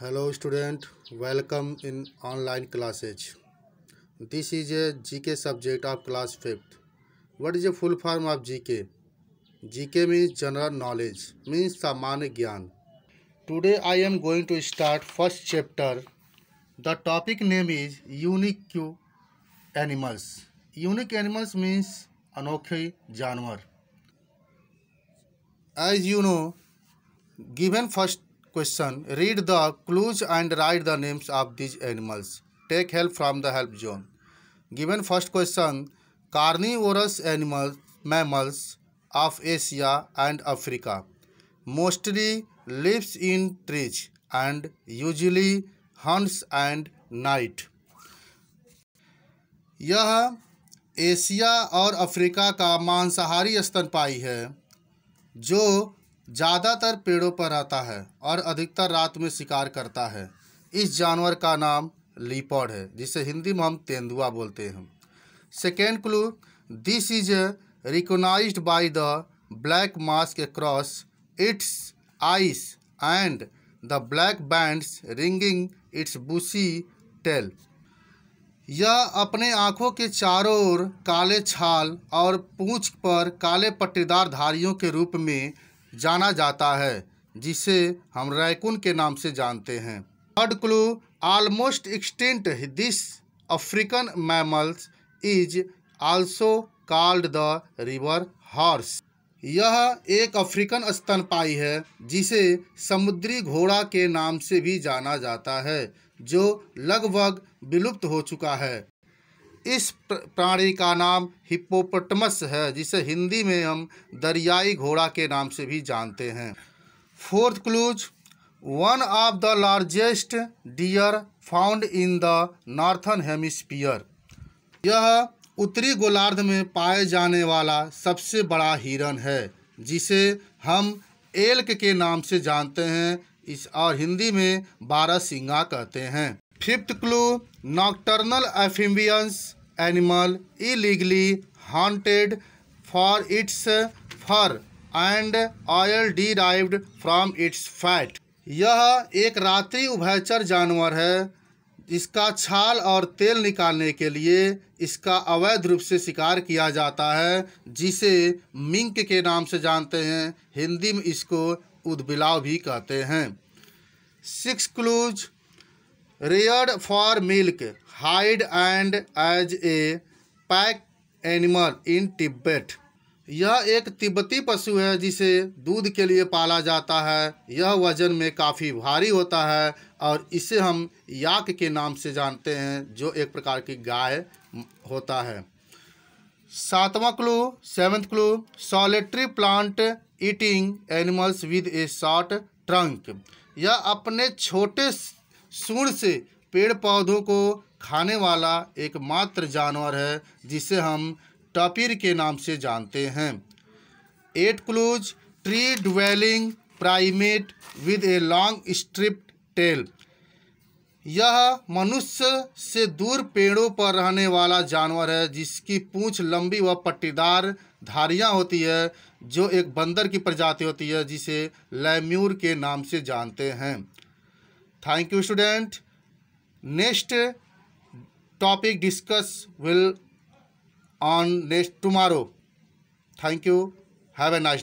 hello student welcome in online classes this is a gk subject of class 5th what is a full form of gk gk means general knowledge means samanya gyan today i am going to start first chapter the topic name is unique animals unique animals means anokhi janwar as you know given first question read the clues and write the names of these animals take help from the help zone given first question carnivorous animals mammals of asia and africa mostly lives in trees and usually hunts and night यह Asia और Africa का मांसाहारी स्तनपाई है जो ज़्यादातर पेड़ों पर रहता है और अधिकतर रात में शिकार करता है इस जानवर का नाम लीपॉड है जिसे हिंदी में हम तेंदुआ बोलते हैं second clue this is recognise by the black mask across its eyes and the black bands ringing its bushy tail यह अपने आँखों के चारों ओर काले छाल और पूंछ पर काले पट्टीदार धारियों के रूप में जाना जाता है जिसे हम रैकुन के नाम से जानते हैं third clue almost extinct this African mammals is also called the river horse यह एक अफ्रीकन स्तनपाई है जिसे समुद्री घोड़ा के नाम से भी जाना जाता है जो लगभग विलुप्त हो चुका है इस प्राणी का नाम हिप्पोपटमस है जिसे हिंदी में हम दरियाई घोड़ा के नाम से भी जानते हैं fourth clues one of the largest deer found in the northern hemisphere यह उत्तरी गोलार्ध में पाए जाने वाला सबसे बड़ा हिरन है जिसे हम एल्क के नाम से जानते हैं इस और हिंदी में बारह सिंगा कहते हैं fifth clue nocturnal amphibious animal illegally hunted for its fur and oil derived from its fat यह एक रात्रि उभयचर जानवर है इसका छाल और तेल निकालने के लिए इसका अवैध रूप से शिकार किया जाता है जिसे मिंक के नाम से जानते हैं हिंदी में इसको उदबिलाव भी कहते हैं six clues reared for milk hide and as a pack animal in Tibet यह एक तिब्बती पशु है जिसे दूध के लिए पाला जाता है यह वजन में काफ़ी भारी होता है और इसे हम याक के नाम से जानते हैं जो एक प्रकार की गाय होता है सातवां clue seventh clue solitary plant eating animals with a short trunk यह अपने छोटे सूर से पेड़ पौधों को खाने वाला एकमात्र जानवर है जिसे हम टपिर के नाम से जानते हैं eight clues tree dwelling primate with a long strip tail यह मनुष्य से दूर पेड़ों पर रहने वाला जानवर है जिसकी पूंछ लंबी व पट्टीदार धारियां होती है जो एक बंदर की प्रजाति होती है जिसे लैम्यूर के नाम से जानते हैं thank you student next topic discuss will on next tomorrow thank you have a nice day